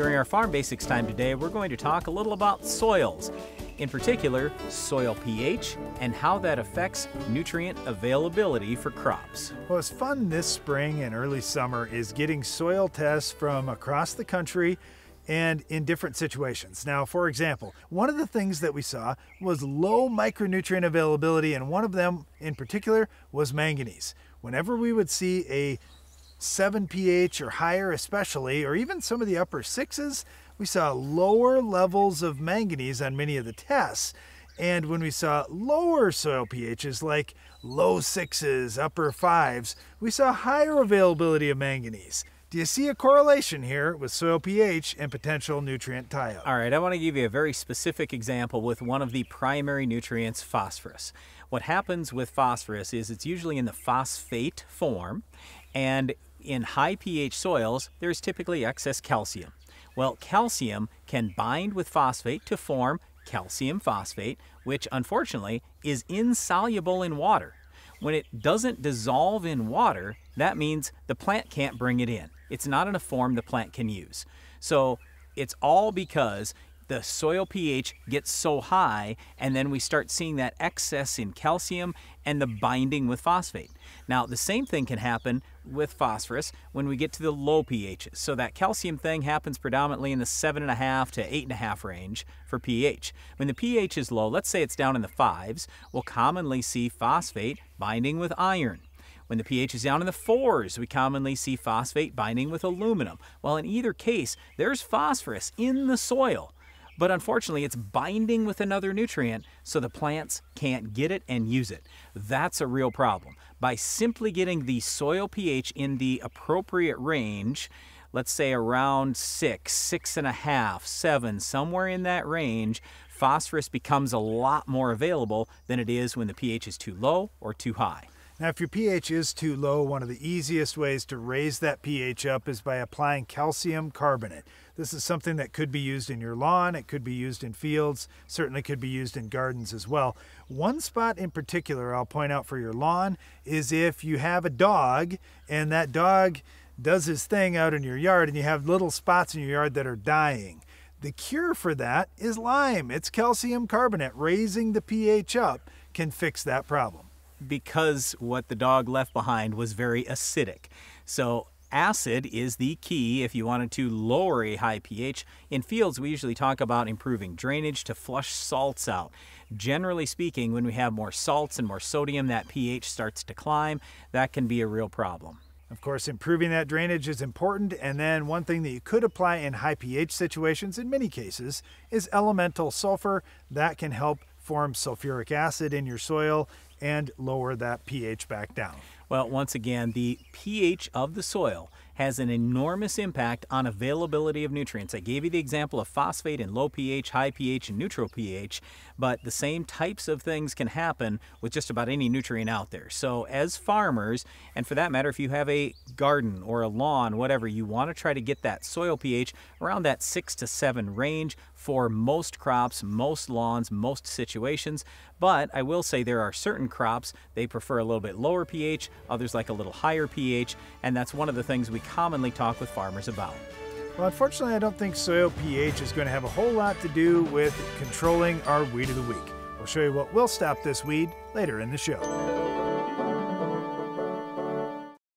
During our Farm Basics time today, we're going to talk a little about soils, in particular, soil pH and how that affects nutrient availability for crops. What was fun this spring and early summer is getting soil tests from across the country and in different situations. Now, for example, one of the things that we saw was low micronutrient availability, and one of them in particular was manganese. Whenever we would see a 7 pH or higher especially, or even some of the upper sixes, we saw lower levels of manganese on many of the tests. And when we saw lower soil pHs like low sixes, upper fives, we saw higher availability of manganese. Do you see a correlation here with soil pH and potential nutrient tie-up? All right, I want to give you a very specific example with one of the primary nutrients, phosphorus. What happens with phosphorus is it's usually in the phosphate form, and in high pH soils, there is typically excess calcium. Well, calcium can bind with phosphate to form calcium phosphate, which unfortunately is insoluble in water. When it doesn't dissolve in water, that means the plant can't bring it in. It's not in a form the plant can use. So it's all because the soil pH gets so high, and then we start seeing that excess in calcium and the binding with phosphate. Now, the same thing can happen with phosphorus when we get to the low pHs. So that calcium thing happens predominantly in the 7.5 to 8.5 range for pH. When the pH is low, let's say it's down in the 5s, we'll commonly see phosphate binding with iron. When the pH is down in the fours, we commonly see phosphate binding with aluminum. While in either case, there's phosphorus in the soil, but unfortunately, it's binding with another nutrient, so the plants can't get it and use it. That's a real problem. By simply getting the soil pH in the appropriate range, let's say around six, six and a half, seven, somewhere in that range, phosphorus becomes a lot more available than it is when the pH is too low or too high. Now, if your pH is too low, one of the easiest ways to raise that pH up is by applying calcium carbonate. This is something that could be used in your lawn, it could be used in fields, certainly could be used in gardens as well. One spot in particular I'll point out for your lawn is if you have a dog and that dog does his thing out in your yard and you have little spots in your yard that are dying. The cure for that is lime. It's calcium carbonate. Raising the pH up can fix that problem because what the dog left behind was very acidic. So acid is the key if you wanted to lower a high pH. In fields, we usually talk about improving drainage to flush salts out. Generally speaking, when we have more salts and more sodium, that pH starts to climb. That can be a real problem. Of course, improving that drainage is important, and then one thing that you could apply in high pH situations in many cases is elemental sulfur. That can help form sulfuric acid in your soil and lower that pH back down. Well, once again, the pH of the soil has an enormous impact on availability of nutrients. I gave you the example of phosphate and low pH, high pH, and neutral pH, but the same types of things can happen with just about any nutrient out there. So, as farmers, and for that matter, if you have a garden or a lawn, whatever, you want to try to get that soil pH around that six to seven range for most crops, most lawns, most situations, but I will say there are certain crops, they prefer a little bit lower pH, others like a little higher pH, and that's one of the things we commonly talk with farmers about. Well, unfortunately, I don't think soil pH is going to have a whole lot to do with controlling our weed of the week. We'll show you what will stop this weed later in the show.